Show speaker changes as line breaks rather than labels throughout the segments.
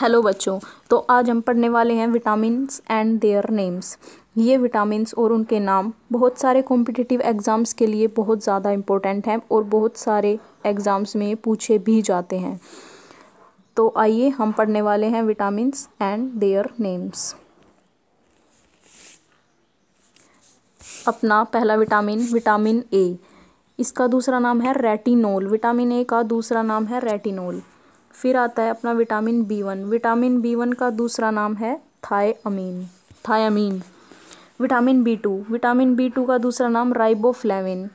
hello बच्चों तो आज हम पढ़ने वाले हैं विटामिन्स एंड देयर नेम्स ये विटामिन्स और उनके नाम बहुत सारे कॉम्पिटिटिव एग्ज़ाम्स के लिए बहुत ज़्यादा इम्पोर्टेंट हैं और बहुत सारे एग्ज़ाम्स में पूछे भी जाते हैं तो आइए हम पढ़ने वाले हैं विटामिन्स एंड देयर नेम्स अपना पहला विटामिन विटामिन ए इसका दूसरा नाम है रेटिनोल विटामिन ए का दूसरा नाम है रेटिनोल फिर आता है अपना vitamin B one vitamin B one का दूसरा नाम है thiamine thiamine vitamin B two vitamin B two का दूसरा नाम राइबोफ्लेविन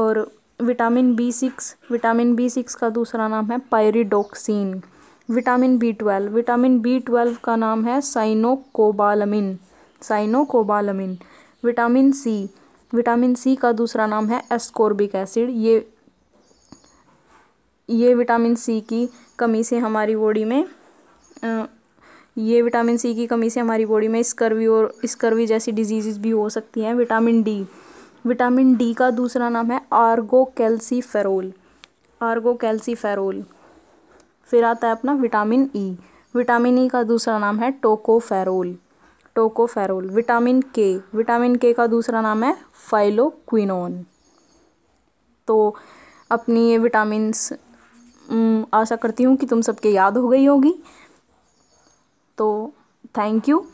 और vitamin B six vitamin B six का दूसरा नाम है pyridoxine vitamin B twelve vitamin B twelve का नाम है cyanocobalamin cyanocobalamin vitamin C vitamin C का दूसरा नाम है एस्कोर्बिक एसिड ये ये विटामिन सी की कमी से हमारी बॉडी में ये विटामिन सी की कमी से हमारी बॉडी में स्कर्वी और स्कर्वी जैसी डिजीज़ भी हो सकती हैं विटामिन डी विटामिन डी का दूसरा नाम है आर्गो फेरोल आर्गो फेरोल फिर आता है अपना विटामिन ई विटामिन ई का दूसरा नाम है tocopherol tocopherol vitamin K vitamin K का दूसरा नाम है फाइलोक्विनोन तो अपनी ये विटामिन आशा करती हूँ कि तुम सबके याद हो गई होगी तो थैंक यू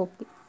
ओके